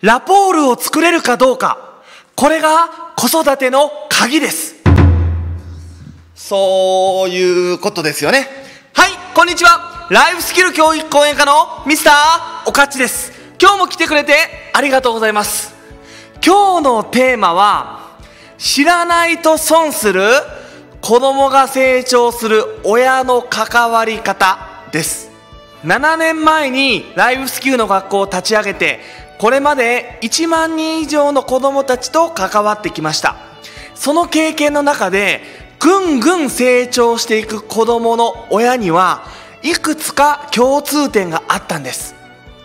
ラポールを作れるかどうか、これが子育ての鍵です。そういうことですよね。はい、こんにちは。ライフスキル教育講演家のミスターオカっです。今日も来てくれてありがとうございます。今日のテーマは、知らないと損する子供が成長する親の関わり方です。7年前にライフスキルの学校を立ち上げてこれまで1万人以上の子どもたちと関わってきましたその経験の中でぐんぐん成長していく子どもの親にはいくつか共通点があったんです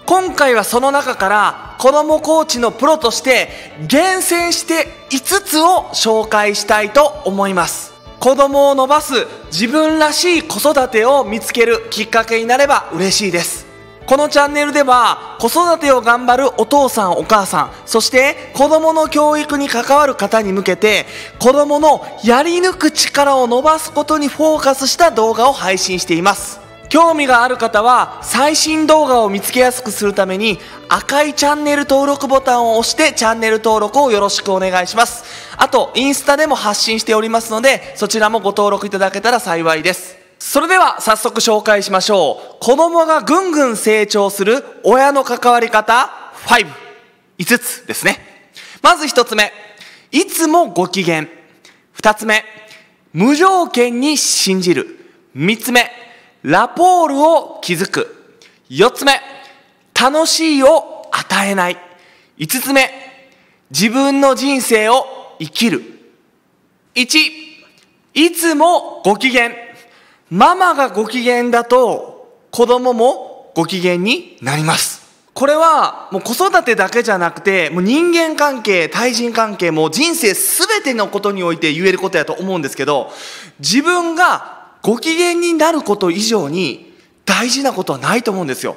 今回はその中から子どもコーチのプロとして厳選して5つを紹介したいと思います子供を伸ばす自分らしい子育てを見つけるきっかけになれば嬉しいですこのチャンネルでは子育てを頑張るお父さんお母さんそして子どもの教育に関わる方に向けて子どものやり抜く力を伸ばすことにフォーカスした動画を配信しています興味がある方は最新動画を見つけやすくするために赤いチャンネル登録ボタンを押してチャンネル登録をよろしくお願いしますあとインスタでも発信しておりますのでそちらもご登録いただけたら幸いですそれでは早速紹介しましょう子供がぐんぐん成長する親の関わり方55つですねまず1つ目いつもご機嫌2つ目無条件に信じる3つ目ラポールを築く4つ目楽しいを与えない5つ目自分の人生を生きる1いつもご機嫌ママがご機嫌だと子供もご機嫌になりますこれはもう子育てだけじゃなくてもう人間関係対人関係も人生全てのことにおいて言えることやと思うんですけど自分がご機嫌になること以上に大事なことはないと思うんですよ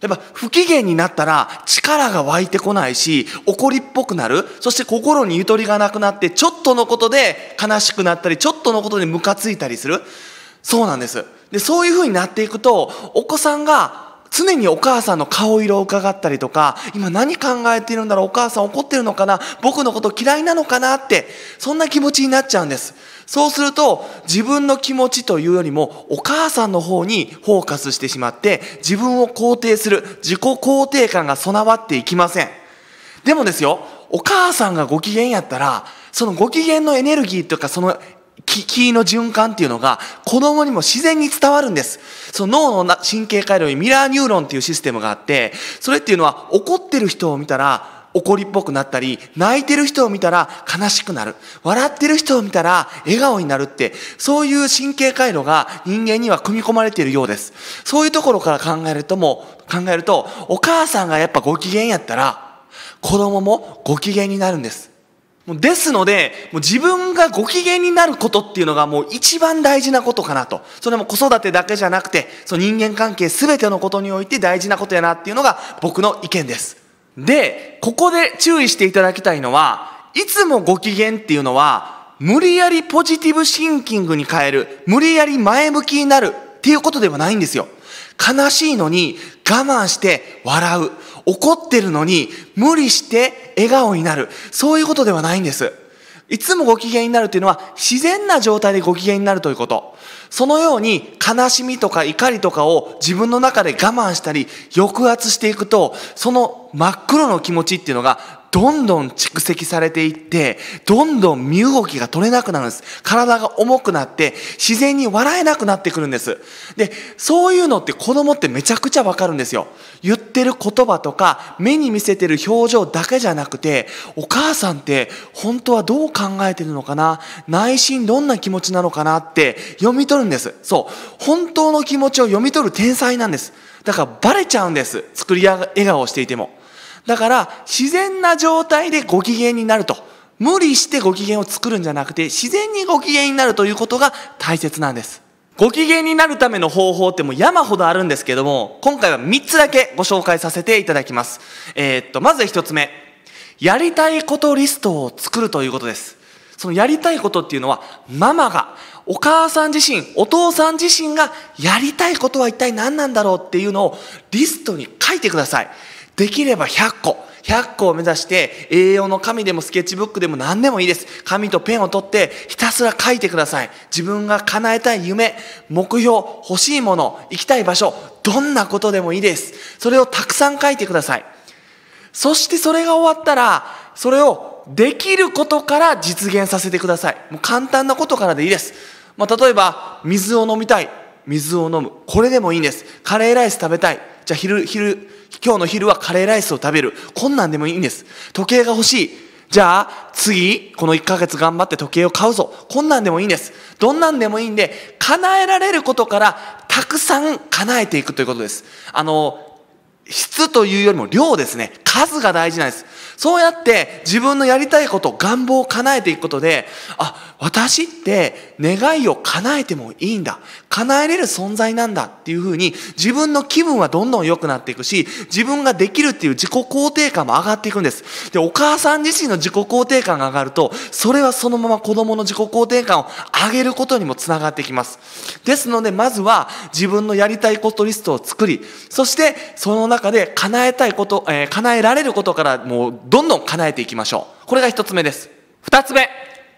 やっぱ不機嫌になったら力が湧いてこないし怒りっぽくなるそして心にゆとりがなくなってちょっとのことで悲しくなったりちょっとのことでムカついたりするそうなんですでそういう風になっていくとお子さんが常にお母さんの顔色を伺ったりとか、今何考えているんだろうお母さん怒ってるのかな僕のこと嫌いなのかなって、そんな気持ちになっちゃうんです。そうすると、自分の気持ちというよりも、お母さんの方にフォーカスしてしまって、自分を肯定する自己肯定感が備わっていきません。でもですよ、お母さんがご機嫌やったら、そのご機嫌のエネルギーとかその気気の循環っていうのが子供にも自然に伝わるんです。その脳の神経回路にミラーニューロンっていうシステムがあって、それっていうのは怒ってる人を見たら怒りっぽくなったり、泣いてる人を見たら悲しくなる。笑ってる人を見たら笑顔になるって、そういう神経回路が人間には組み込まれているようです。そういうところから考えるとも、考えると、お母さんがやっぱご機嫌やったら、子供もご機嫌になるんです。もうですので、もう自分がご機嫌になることっていうのがもう一番大事なことかなと。それも子育てだけじゃなくて、その人間関係全てのことにおいて大事なことやなっていうのが僕の意見です。で、ここで注意していただきたいのは、いつもご機嫌っていうのは、無理やりポジティブシンキングに変える、無理やり前向きになるっていうことではないんですよ。悲しいのに我慢して笑う。怒ってるのに無理して笑顔になる。そういうことではないんです。いつもご機嫌になるっていうのは自然な状態でご機嫌になるということ。そのように悲しみとか怒りとかを自分の中で我慢したり抑圧していくと、その真っ黒の気持ちっていうのがどんどん蓄積されていって、どんどん身動きが取れなくなるんです。体が重くなって、自然に笑えなくなってくるんです。で、そういうのって子供ってめちゃくちゃわかるんですよ。言ってる言葉とか、目に見せてる表情だけじゃなくて、お母さんって本当はどう考えてるのかな内心どんな気持ちなのかなって読み取るんです。そう。本当の気持ちを読み取る天才なんです。だからバレちゃうんです。作り笑顔をしていても。だから自然な状態でご機嫌になると。無理してご機嫌を作るんじゃなくて自然にご機嫌になるということが大切なんです。ご機嫌になるための方法ってもう山ほどあるんですけども、今回は3つだけご紹介させていただきます。えー、っと、まず1つ目。やりたいことリストを作るということです。そのやりたいことっていうのは、ママが、お母さん自身、お父さん自身がやりたいことは一体何なんだろうっていうのをリストに書いてください。できれば100個100個を目指して栄養の紙でもスケッチブックでも何でもいいです紙とペンを取ってひたすら書いてください自分が叶えたい夢目標欲しいもの行きたい場所どんなことでもいいですそれをたくさん書いてくださいそしてそれが終わったらそれをできることから実現させてくださいもう簡単なことからでいいです、まあ、例えば水を飲みたい水を飲むこれでもいいんですカレーライス食べたいじゃあ昼昼今日の昼はカレーライスを食べる。こんなんでもいいんです。時計が欲しい。じゃあ、次、この1ヶ月頑張って時計を買うぞ。こんなんでもいいんです。どんなんでもいいんで、叶えられることから、たくさん叶えていくということです。あの、質というよりも量ですね。数が大事なんです。そうやって自分のやりたいこと、願望を叶えていくことで、あ、私って願いを叶えてもいいんだ。叶えれる存在なんだっていうふうに自分の気分はどんどん良くなっていくし、自分ができるっていう自己肯定感も上がっていくんです。で、お母さん自身の自己肯定感が上がると、それはそのまま子供の自己肯定感を上げることにもつながってきます。ですので、まずは自分のやりたいことリストを作り、そしてその中で叶えたいこと、えー、叶えられることからもうどんどん叶えていきましょうこれが一つ目です二つ目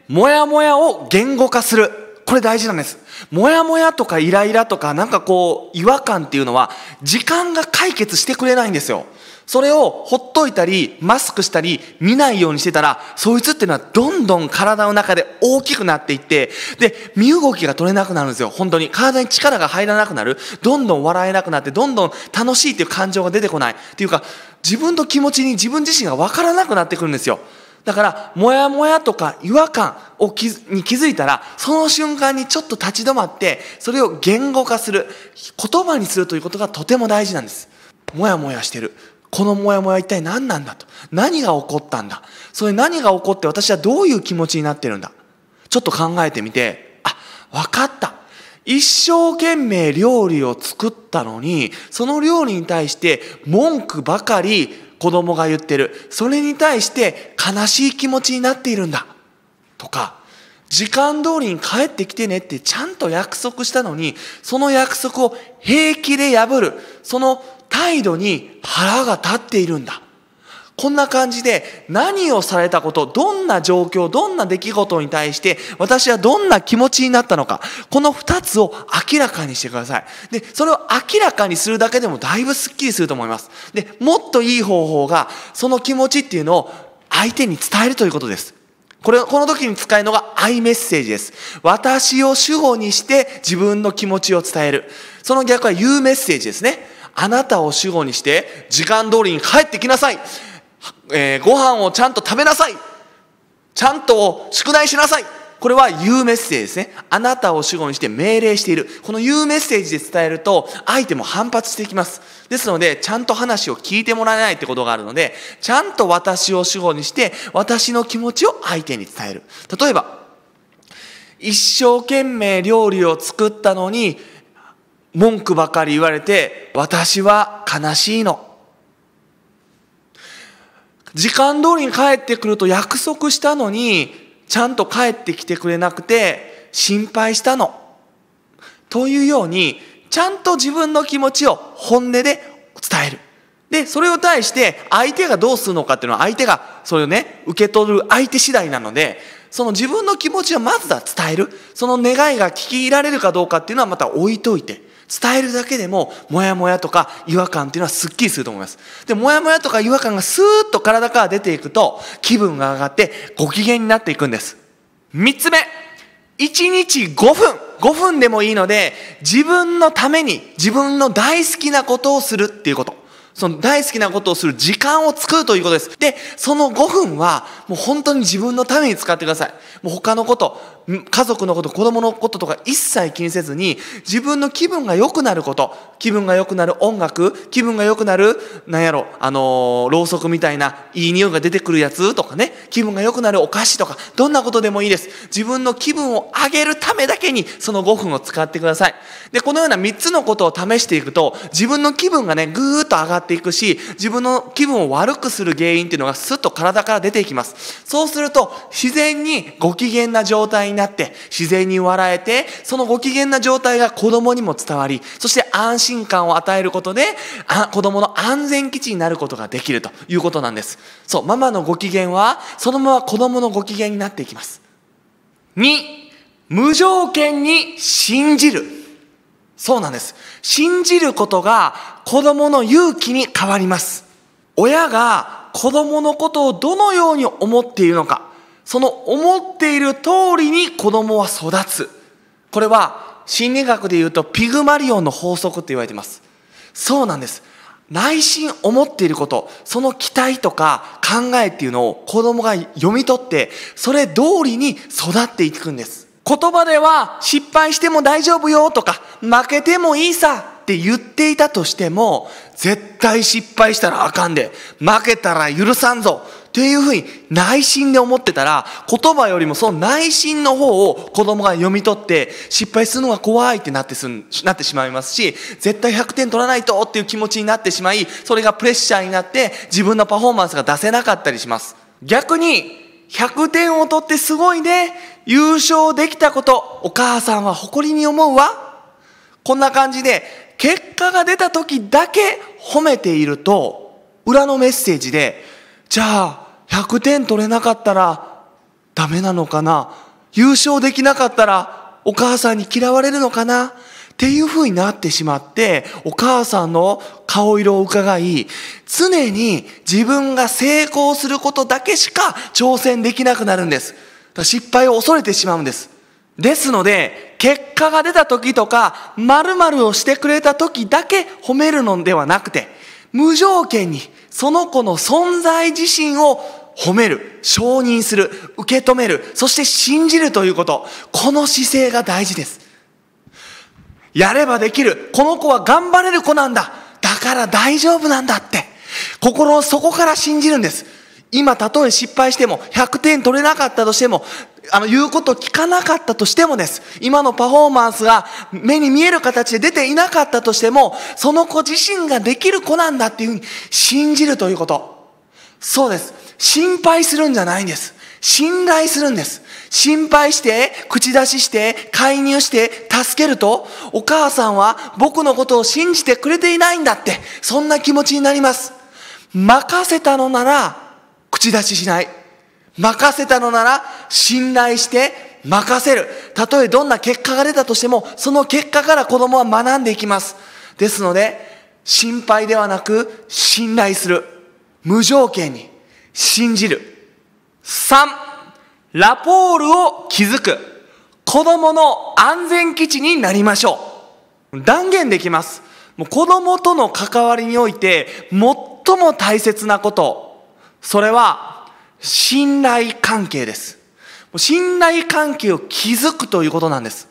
もやもやを言語化するこれ大事なんですもやもやとかイライラとかなんかこう違和感っていうのは時間が解決してくれないんですよそれをほっといたり、マスクしたり、見ないようにしてたら、そいつっていうのはどんどん体の中で大きくなっていって、で、身動きが取れなくなるんですよ。本当に。体に力が入らなくなる。どんどん笑えなくなって、どんどん楽しいっていう感情が出てこない。っていうか、自分の気持ちに自分自身がわからなくなってくるんですよ。だから、もやもやとか違和感をに気づいたら、その瞬間にちょっと立ち止まって、それを言語化する、言葉にするということがとても大事なんです。もやもやしてる。このモヤモヤ一体何なんだと。何が起こったんだ。それ何が起こって私はどういう気持ちになってるんだ。ちょっと考えてみて、あ、わかった。一生懸命料理を作ったのに、その料理に対して文句ばかり子供が言ってる。それに対して悲しい気持ちになっているんだ。とか、時間通りに帰ってきてねってちゃんと約束したのに、その約束を平気で破る。その態度に腹が立っているんだ。こんな感じで何をされたこと、どんな状況、どんな出来事に対して私はどんな気持ちになったのか、この二つを明らかにしてください。で、それを明らかにするだけでもだいぶスッキリすると思います。で、もっといい方法がその気持ちっていうのを相手に伝えるということです。これ、この時に使うのがアイメッセージです。私を主語にして自分の気持ちを伝える。その逆はうメッセージですね。あなたを主語にして時間通りに帰ってきなさい、えー、ご飯をちゃんと食べなさいちゃんと宿題しなさいこれは言うメッセージですね。あなたを主語にして命令している。この言うメッセージで伝えると、相手も反発していきます。ですので、ちゃんと話を聞いてもらえないってことがあるので、ちゃんと私を主語にして、私の気持ちを相手に伝える。例えば、一生懸命料理を作ったのに、文句ばかり言われて、私は悲しいの。時間通りに帰ってくると約束したのに、ちゃんと帰ってきてくれなくて、心配したの。というように、ちゃんと自分の気持ちを本音で伝える。で、それを対して相手がどうするのかっていうのは相手がそれをね、受け取る相手次第なので、その自分の気持ちをまずは伝える。その願いが聞き入られるかどうかっていうのはまた置いといて。伝えるだけでももやもやとか違和感っていうのはすっきりすると思いますでもやもやとか違和感がスーッと体から出ていくと気分が上がってご機嫌になっていくんです三つ目一日5分5分でもいいので自分のために自分の大好きなことをするっていうことその大好きなことをする時間を作るということです。で、その5分はもう本当に自分のために使ってください。もう他のこと、家族のこと子供のこととか一切気にせずに自分の気分が良くなること気分が良くなる音楽気分が良くなるなんやろあのろうそくみたいないい匂いが出てくるやつとかね気分が良くなるお菓子とかどんなことでもいいです自分の気分を上げるためだけにその5分を使ってくださいでこのような3つのことを試していくと自分の気分がねぐーっと上がっていくし自分の気分を悪くする原因っていうのがスッと体から出ていきますそうすると自然にご機嫌な状態になって自然に笑えてそのご機嫌な状態が子供にも伝わりそして安心感を与えることで子供の安全基地になることができるということなんですそうママのご機嫌はそのまま子供のご機嫌になっていきます2無条件に信じるそうなんです信じることが子供の勇気に変わります親が子供のことをどのように思っているのかその思っている通りに子供は育つ。これは心理学で言うとピグマリオンの法則って言われてます。そうなんです。内心思っていること、その期待とか考えっていうのを子供が読み取って、それ通りに育っていくんです。言葉では失敗しても大丈夫よとか、負けてもいいさって言っていたとしても、絶対失敗したらあかんで、負けたら許さんぞっていうふうに内心で思ってたら言葉よりもその内心の方を子供が読み取って失敗するのが怖いってなってすんなってしまいますし絶対100点取らないとっていう気持ちになってしまいそれがプレッシャーになって自分のパフォーマンスが出せなかったりします逆に100点を取ってすごいね優勝できたことお母さんは誇りに思うわこんな感じで結果が出た時だけ褒めていると裏のメッセージでじゃあ100点取れなかったらダメなのかな優勝できなかったらお母さんに嫌われるのかなっていう風になってしまって、お母さんの顔色を伺い、常に自分が成功することだけしか挑戦できなくなるんです。失敗を恐れてしまうんです。ですので、結果が出た時とか、〇〇をしてくれた時だけ褒めるのではなくて、無条件にその子の存在自身を褒める、承認する、受け止める、そして信じるということ。この姿勢が大事です。やればできる。この子は頑張れる子なんだ。だから大丈夫なんだって。心の底から信じるんです。今、たとえ失敗しても、100点取れなかったとしても、あの、言うことを聞かなかったとしてもです。今のパフォーマンスが目に見える形で出ていなかったとしても、その子自身ができる子なんだっていうふうに信じるということ。そうです。心配するんじゃないんです。信頼するんです。心配して、口出しして、介入して、助けると、お母さんは僕のことを信じてくれていないんだって、そんな気持ちになります。任せたのなら、口出ししない。任せたのなら信頼して任せる。たとえどんな結果が出たとしても、その結果から子供は学んでいきます。ですので、心配ではなく、信頼する。無条件に、信じる。3、ラポールを築く。子供の安全基地になりましょう。断言できます。もう子供との関わりにおいて、最も大切なこと。それは、信頼関係です。信頼関係を築くということなんです。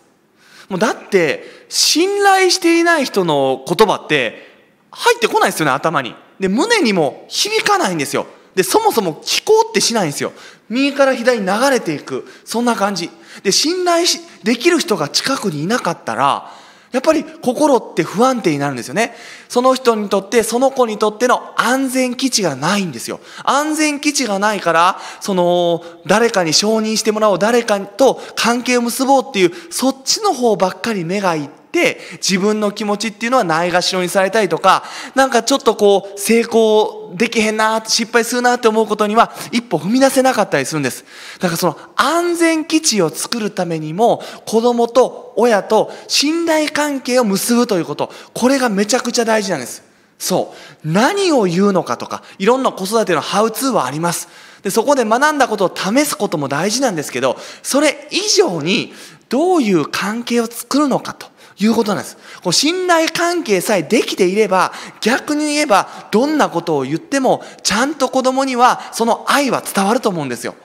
もうだって、信頼していない人の言葉って、入ってこないですよね、頭に。で、胸にも響かないんですよ。で、そもそも聞こうってしないんですよ。右から左に流れていく。そんな感じ。で、信頼し、できる人が近くにいなかったら、やっぱり心って不安定になるんですよね。その人にとって、その子にとっての安全基地がないんですよ。安全基地がないから、その、誰かに承認してもらおう、誰かと関係を結ぼうっていう、そっちの方ばっかり目がいって、って自分の気持ちっていうのはないがしろにされたりとかなんかちょっとこう成功できへんな失敗するなって思うことには一歩踏み出せなかったりするんですだからその安全基地を作るためにも子供と親と信頼関係を結ぶということこれがめちゃくちゃ大事なんですそう。何を言うのかとか、いろんな子育てのハウツーはあります。で、そこで学んだことを試すことも大事なんですけど、それ以上にどういう関係を作るのかと。いうことなんです。こう信頼関係さえできていれば、逆に言えば、どんなことを言っても、ちゃんと子供にはその愛は伝わると思うんですよ。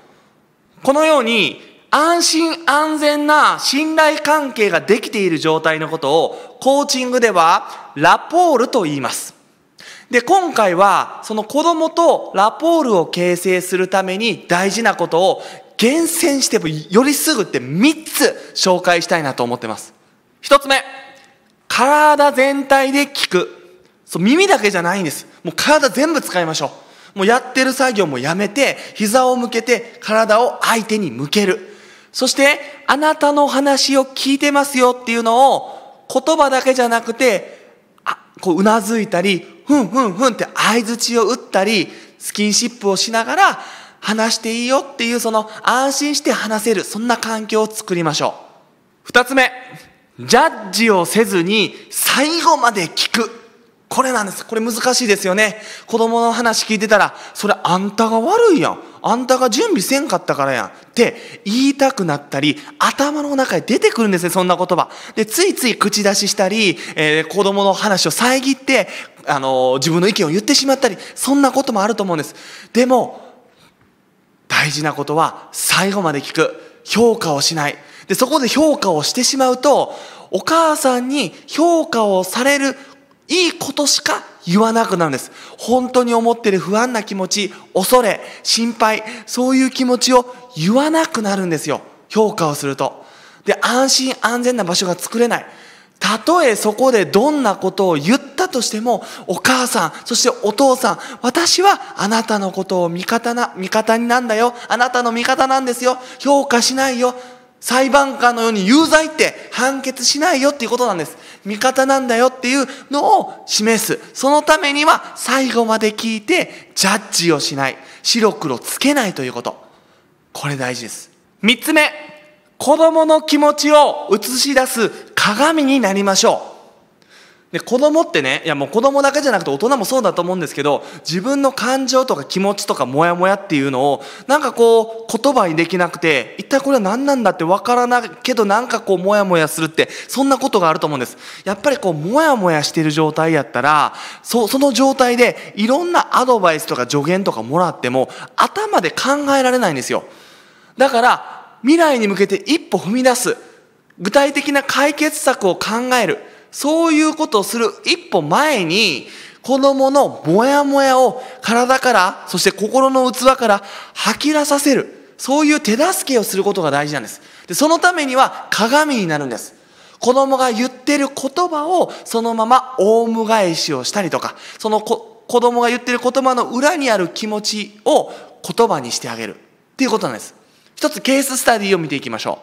このように、安心安全な信頼関係ができている状態のことを、コーチングでは、ラポールと言います。で、今回は、その子供とラポールを形成するために大事なことを厳選して、よりすぐって3つ紹介したいなと思ってます。一つ目、体全体で聞く。そう、耳だけじゃないんです。もう体全部使いましょう。もうやってる作業もやめて、膝を向けて体を相手に向ける。そして、あなたの話を聞いてますよっていうのを、言葉だけじゃなくて、あ、こう、うなずいたり、ふんふんふんって相槌を打ったり、スキンシップをしながら、話していいよっていう、その、安心して話せる、そんな環境を作りましょう。二つ目、ジャッジをせずに最後まで聞く。これなんです。これ難しいですよね。子供の話聞いてたら、それあんたが悪いやん。あんたが準備せんかったからやん。って言いたくなったり、頭の中に出てくるんですね、そんな言葉。で、ついつい口出ししたり、えー、子供の話を遮って、あのー、自分の意見を言ってしまったり、そんなこともあると思うんです。でも、大事なことは最後まで聞く。評価をしない。で、そこで評価をしてしまうと、お母さんに評価をされるいいことしか言わなくなるんです。本当に思ってる不安な気持ち、恐れ、心配、そういう気持ちを言わなくなるんですよ。評価をすると。で、安心安全な場所が作れない。たとえそこでどんなことを言ったとしても、お母さん、そしてお父さん、私はあなたのことを味方な、味方になんだよ。あなたの味方なんですよ。評価しないよ。裁判官のように有罪って判決しないよっていうことなんです。味方なんだよっていうのを示す。そのためには最後まで聞いてジャッジをしない。白黒つけないということ。これ大事です。三つ目。子供の気持ちを映し出す鏡になりましょう。で子供ってねいやもう子供だけじゃなくて大人もそうだと思うんですけど自分の感情とか気持ちとかモヤモヤっていうのをなんかこう言葉にできなくて一体これは何なんだってわからないけどなんかこうモヤモヤするってそんなことがあると思うんですやっぱりこうモヤモヤしてる状態やったらそその状態でいろんなアドバイスとか助言とかもらっても頭で考えられないんですよだから未来に向けて一歩踏み出す具体的な解決策を考えるそういうことをする一歩前に、子供のモヤモヤを体から、そして心の器から吐き出させる。そういう手助けをすることが大事なんです。で、そのためには鏡になるんです。子供が言ってる言葉をそのままオウム返しをしたりとか、その子供が言ってる言葉の裏にある気持ちを言葉にしてあげるっていうことなんです。一つケーススタディを見ていきましょ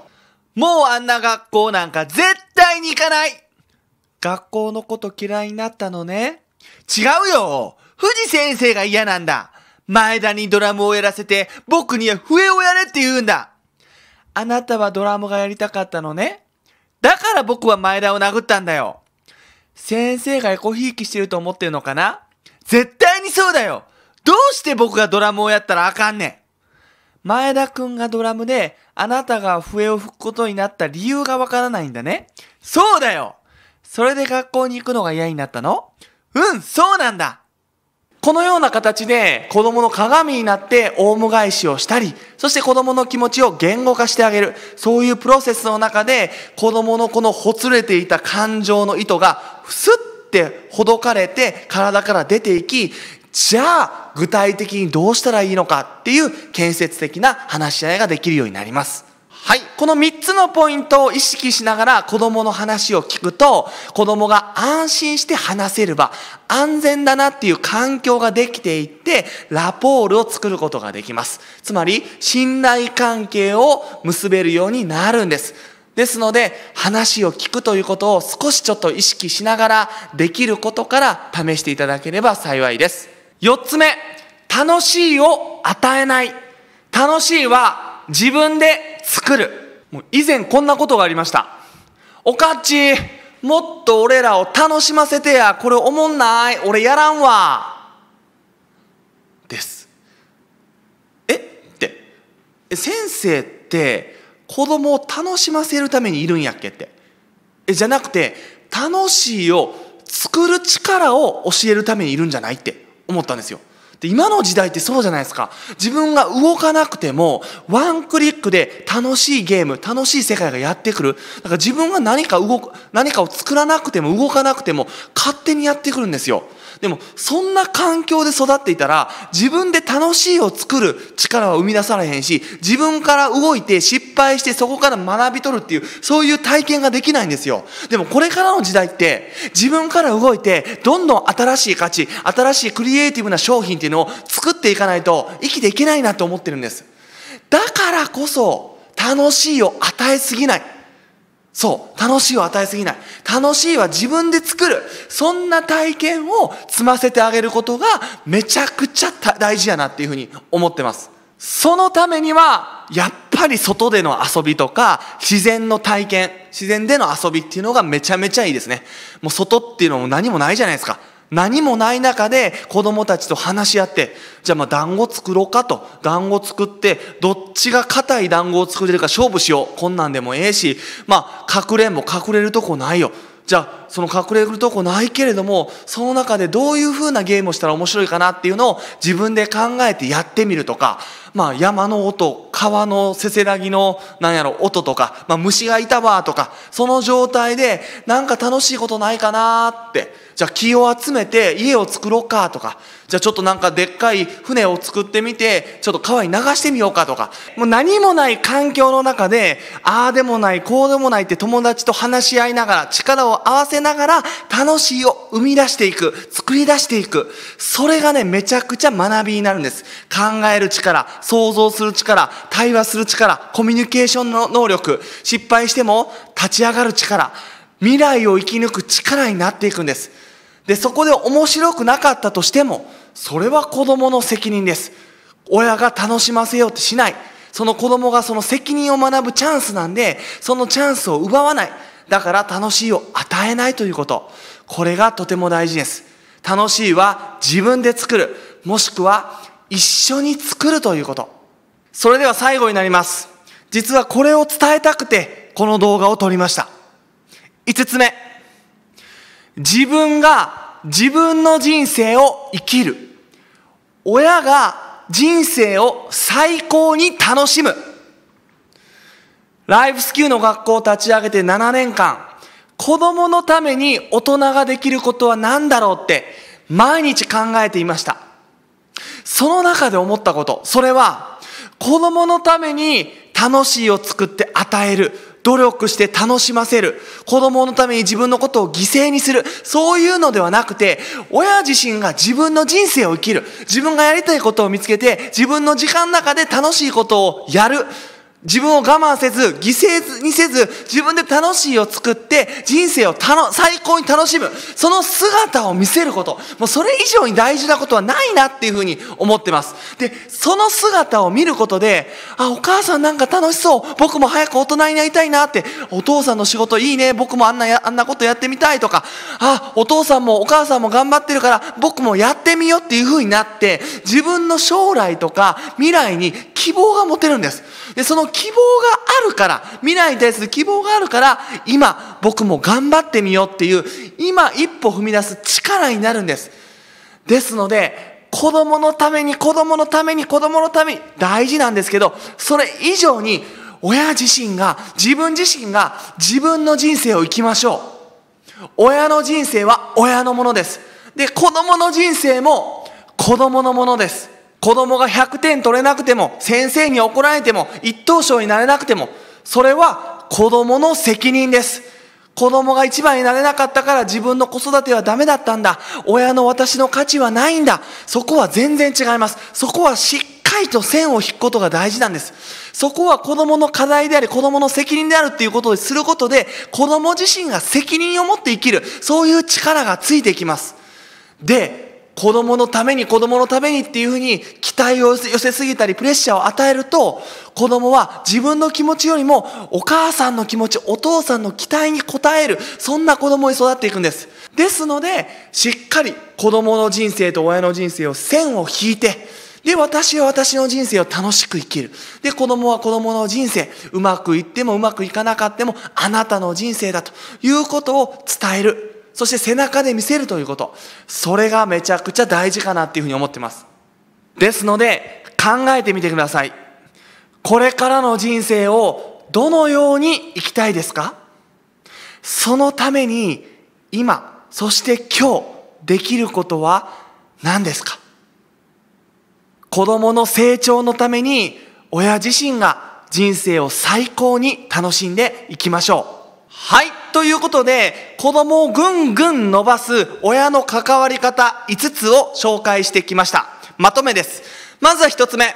う。もうあんな学校なんか絶対に行かない学校のこと嫌いになったのね。違うよ藤先生が嫌なんだ前田にドラムをやらせて、僕には笛をやれって言うんだあなたはドラムがやりたかったのねだから僕は前田を殴ったんだよ先生がエコひいきしてると思ってるのかな絶対にそうだよどうして僕がドラムをやったらあかんねん前田くんがドラムで、あなたが笛を吹くことになった理由がわからないんだねそうだよそれで学校に行くのが嫌になったのうん、そうなんだこのような形で子供の鏡になってオウム返しをしたり、そして子供の気持ちを言語化してあげる。そういうプロセスの中で子供のこのほつれていた感情の糸がふすってほどかれて体から出ていき、じゃあ具体的にどうしたらいいのかっていう建設的な話し合いができるようになります。はい、この三つのポイントを意識しながら子供の話を聞くと子供が安心して話せる場安全だなっていう環境ができていってラポールを作ることができますつまり信頼関係を結べるようになるんですですので話を聞くということを少しちょっと意識しながらできることから試していただければ幸いです四つ目楽しいを与えない楽しいは自分で作る。もう以前こんなことがありました。おかっち、もっと俺らを楽しませてや。これおもんない。俺やらんわ。です。えって。先生って子供を楽しませるためにいるんやっけって。え、じゃなくて、楽しいを作る力を教えるためにいるんじゃないって思ったんですよ。で今の時代ってそうじゃないですか自分が動かなくてもワンクリックで楽しいゲーム楽しい世界がやってくるだから自分が何か動く何かを作らなくても動かなくても勝手にやってくるんですよでも、そんな環境で育っていたら、自分で楽しいを作る力は生み出されへんし、自分から動いて失敗してそこから学び取るっていう、そういう体験ができないんですよ。でも、これからの時代って、自分から動いて、どんどん新しい価値、新しいクリエイティブな商品っていうのを作っていかないと、生きていけないなと思ってるんです。だからこそ、楽しいを与えすぎない。そう。楽しいを与えすぎない。楽しいは自分で作る。そんな体験を積ませてあげることがめちゃくちゃ大事やなっていうふうに思ってます。そのためには、やっぱり外での遊びとか、自然の体験、自然での遊びっていうのがめちゃめちゃいいですね。もう外っていうのも何もないじゃないですか。何もない中で子供たちと話し合って、じゃあまあ団子作ろうかと。団子作って、どっちが硬い団子を作れるか勝負しよう。こんなんでもええし、まあ隠れんも隠れるとこないよ。じゃあその隠れるとこないけれども、その中でどういう風なゲームをしたら面白いかなっていうのを自分で考えてやってみるとか、まあ、山の音、川のせせらぎの、なんやろ、音とか、まあ、虫がいたわとか、その状態で、なんか楽しいことないかなって、じゃあ木を集めて家を作ろうかとか、じゃあちょっとなんかでっかい船を作ってみて、ちょっと川に流してみようかとか、もう何もない環境の中で、ああでもない、こうでもないって友達と話し合いながら、力を合わせながら、楽しいを生み出していく、作り出していく。それがね、めちゃくちゃ学びになるんです。考える力、想像する力、対話する力、コミュニケーションの能力、失敗しても立ち上がる力、未来を生き抜く力になっていくんです。で、そこで面白くなかったとしても、それは子供の責任です。親が楽しませようとしない。その子供がその責任を学ぶチャンスなんで、そのチャンスを奪わない。だから楽しいを与えないということ。これがとても大事です。楽しいは自分で作る、もしくは一緒に作るということ。それでは最後になります。実はこれを伝えたくて、この動画を撮りました。五つ目。自分が自分の人生を生きる。親が人生を最高に楽しむ。ライフスキューの学校を立ち上げて7年間、子供のために大人ができることは何だろうって毎日考えていました。その中で思ったこと、それは子供のために楽しいを作って与える。努力して楽しませる。子供のために自分のことを犠牲にする。そういうのではなくて、親自身が自分の人生を生きる。自分がやりたいことを見つけて、自分の時間の中で楽しいことをやる。自分を我慢せず、犠牲にせず、自分で楽しいを作って、人生を最高に楽しむ。その姿を見せること。もうそれ以上に大事なことはないなっていうふうに思ってます。で、その姿を見ることで、あ、お母さんなんか楽しそう。僕も早く大人になりたいなって、お父さんの仕事いいね。僕もあんなや、あんなことやってみたいとか、あ、お父さんもお母さんも頑張ってるから、僕もやってみようっていうふうになって、自分の将来とか未来に希望が持てるんです。で、その希望があるから、未来に対する希望があるから、今僕も頑張ってみようっていう、今一歩踏み出す力になるんです。ですので、子供のために、子供のために、子供のために、大事なんですけど、それ以上に、親自身が、自分自身が自分の人生を生きましょう。親の人生は親のものです。で、子供の人生も子供のものです。子供が100点取れなくても、先生に怒られても、一等賞になれなくても、それは子供の責任です。子供が一番になれなかったから自分の子育てはダメだったんだ。親の私の価値はないんだ。そこは全然違います。そこはしっかりと線を引くことが大事なんです。そこは子供の課題であり、子供の責任であるっていうことをすることで、子供自身が責任を持って生きる、そういう力がついていきます。で、子供のために子供のためにっていうふうに期待を寄せすぎたりプレッシャーを与えると子供は自分の気持ちよりもお母さんの気持ちお父さんの期待に応えるそんな子供に育っていくんですですのでしっかり子供の人生と親の人生を線を引いてで、私は私の人生を楽しく生きる。で、子供は子供の人生、うまくいってもうまくいかなかっても、あなたの人生だということを伝える。そして背中で見せるということ。それがめちゃくちゃ大事かなっていうふうに思ってます。ですので、考えてみてください。これからの人生をどのように生きたいですかそのために今、そして今日できることは何ですか子供の成長のために親自身が人生を最高に楽しんでいきましょう。はい。ということで、子供をぐんぐん伸ばす親の関わり方5つを紹介してきました。まとめです。まずは1つ目。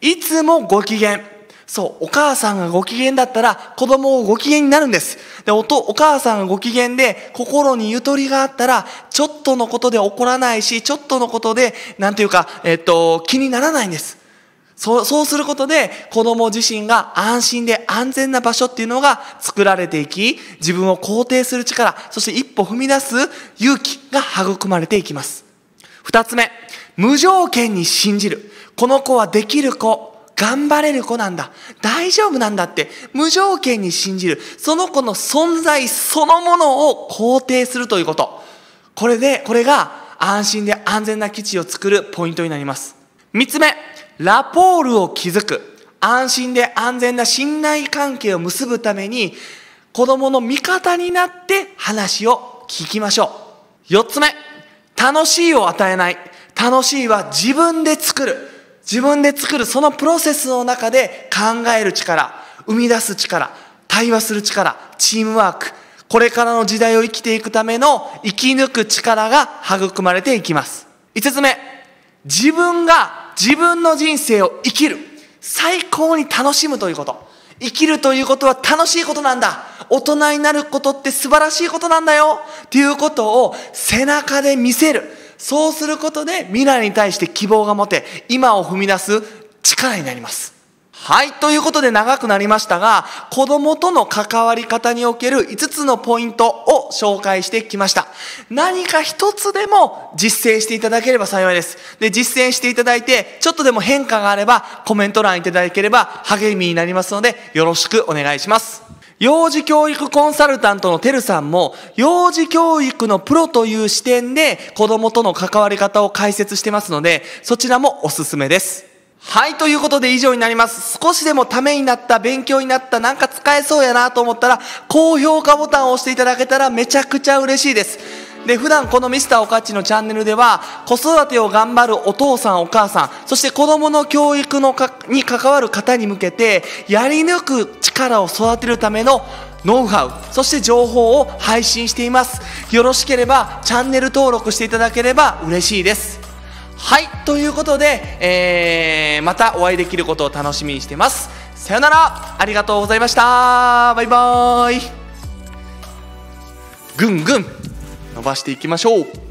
いつもご機嫌。そう、お母さんがご機嫌だったら子供をご機嫌になるんです。で、おと、お母さんがご機嫌で心にゆとりがあったら、ちょっとのことで怒らないし、ちょっとのことで、なんていうか、えっと、気にならないんです。そうそうすることで子供自身が安心で安全な場所っていうのが作られていき、自分を肯定する力、そして一歩踏み出す勇気が育まれていきます。二つ目、無条件に信じる。この子はできる子、頑張れる子なんだ。大丈夫なんだって、無条件に信じる。その子の存在そのものを肯定するということ。これで、これが安心で安全な基地を作るポイントになります。三つ目、ラポールを築く安心で安全な信頼関係を結ぶために子供の味方になって話を聞きましょう四つ目楽しいを与えない楽しいは自分で作る自分で作るそのプロセスの中で考える力生み出す力対話する力チームワークこれからの時代を生きていくための生き抜く力が育まれていきます五つ目自分が自分の人生を生きる。最高に楽しむということ。生きるということは楽しいことなんだ。大人になることって素晴らしいことなんだよ。っていうことを背中で見せる。そうすることで未来に対して希望が持て、今を踏み出す力になります。はい。ということで長くなりましたが、子供との関わり方における5つのポイントを紹介してきました。何か1つでも実践していただければ幸いです。で、実践していただいて、ちょっとでも変化があれば、コメント欄いただければ励みになりますので、よろしくお願いします。幼児教育コンサルタントのてるさんも、幼児教育のプロという視点で子供との関わり方を解説してますので、そちらもおすすめです。はい、ということで以上になります。少しでもためになった、勉強になった、なんか使えそうやなと思ったら、高評価ボタンを押していただけたらめちゃくちゃ嬉しいです。で、普段このミスターおかちのチャンネルでは、子育てを頑張るお父さんお母さん、そして子供の教育のかに関わる方に向けて、やり抜く力を育てるためのノウハウ、そして情報を配信しています。よろしければチャンネル登録していただければ嬉しいです。はいということで、えー、またお会いできることを楽しみにしてますさよならありがとうございましたバイバーイぐんぐん伸ばしていきましょう